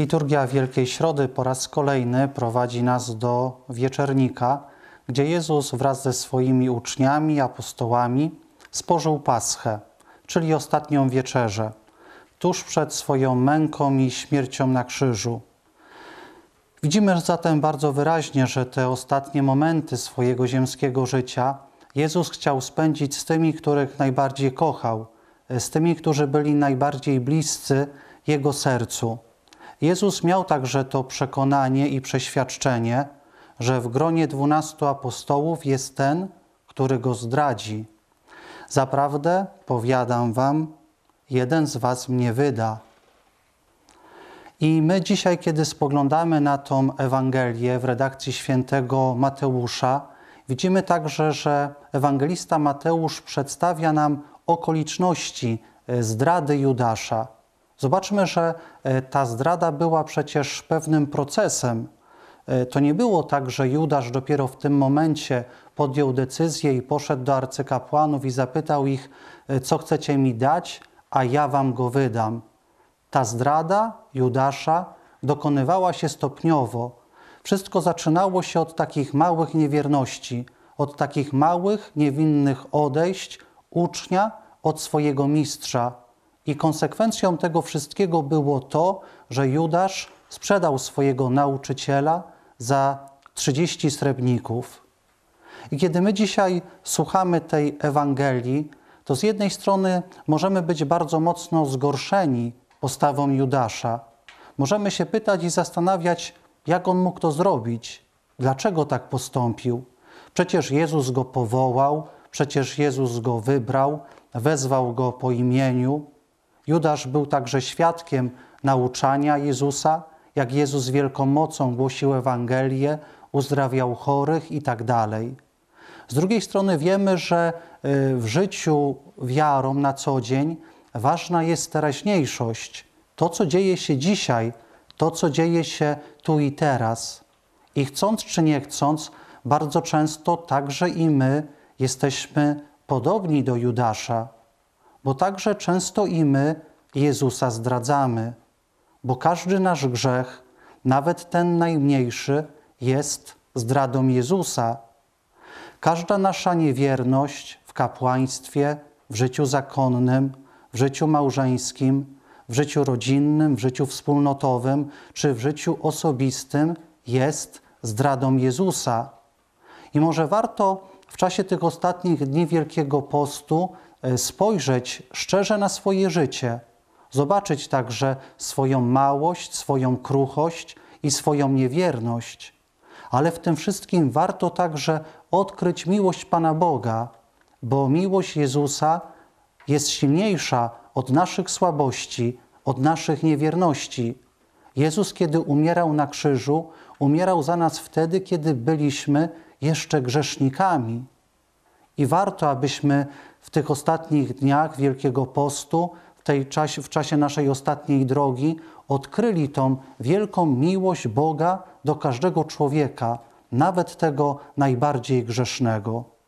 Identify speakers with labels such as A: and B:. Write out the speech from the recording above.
A: Liturgia Wielkiej Środy po raz kolejny prowadzi nas do wieczernika, gdzie Jezus wraz ze swoimi uczniami, apostołami spożył paschę, czyli ostatnią wieczerzę, tuż przed swoją męką i śmiercią na krzyżu. Widzimy zatem bardzo wyraźnie, że te ostatnie momenty swojego ziemskiego życia Jezus chciał spędzić z tymi, których najbardziej kochał, z tymi, którzy byli najbardziej bliscy Jego sercu. Jezus miał także to przekonanie i przeświadczenie, że w gronie dwunastu apostołów jest ten, który go zdradzi. Zaprawdę, powiadam wam, jeden z was mnie wyda. I my dzisiaj, kiedy spoglądamy na tą Ewangelię w redakcji świętego Mateusza, widzimy także, że ewangelista Mateusz przedstawia nam okoliczności zdrady Judasza. Zobaczmy, że e, ta zdrada była przecież pewnym procesem. E, to nie było tak, że Judasz dopiero w tym momencie podjął decyzję i poszedł do arcykapłanów i zapytał ich, e, co chcecie mi dać, a ja wam go wydam. Ta zdrada Judasza dokonywała się stopniowo. Wszystko zaczynało się od takich małych niewierności, od takich małych, niewinnych odejść ucznia od swojego mistrza. I konsekwencją tego wszystkiego było to, że Judasz sprzedał swojego nauczyciela za 30 srebrników. I kiedy my dzisiaj słuchamy tej Ewangelii, to z jednej strony możemy być bardzo mocno zgorszeni postawą Judasza. Możemy się pytać i zastanawiać, jak on mógł to zrobić, dlaczego tak postąpił. Przecież Jezus go powołał, przecież Jezus go wybrał, wezwał go po imieniu. Judasz był także świadkiem nauczania Jezusa, jak Jezus wielką mocą głosił Ewangelię, uzdrawiał chorych itd. Tak Z drugiej strony wiemy, że y, w życiu wiarą na co dzień ważna jest teraźniejszość, to co dzieje się dzisiaj, to co dzieje się tu i teraz. I chcąc czy nie chcąc, bardzo często także i my jesteśmy podobni do Judasza bo także często i my Jezusa zdradzamy, bo każdy nasz grzech, nawet ten najmniejszy, jest zdradą Jezusa. Każda nasza niewierność w kapłaństwie, w życiu zakonnym, w życiu małżeńskim, w życiu rodzinnym, w życiu wspólnotowym czy w życiu osobistym jest zdradą Jezusa. I może warto w czasie tych ostatnich dni Wielkiego Postu E, spojrzeć szczerze na swoje życie, zobaczyć także swoją małość, swoją kruchość i swoją niewierność. Ale w tym wszystkim warto także odkryć miłość Pana Boga, bo miłość Jezusa jest silniejsza od naszych słabości, od naszych niewierności. Jezus, kiedy umierał na krzyżu, umierał za nas wtedy, kiedy byliśmy jeszcze grzesznikami. I warto, abyśmy w tych ostatnich dniach Wielkiego Postu, w, tej czasie, w czasie naszej ostatniej drogi, odkryli tą wielką miłość Boga do każdego człowieka, nawet tego najbardziej grzesznego.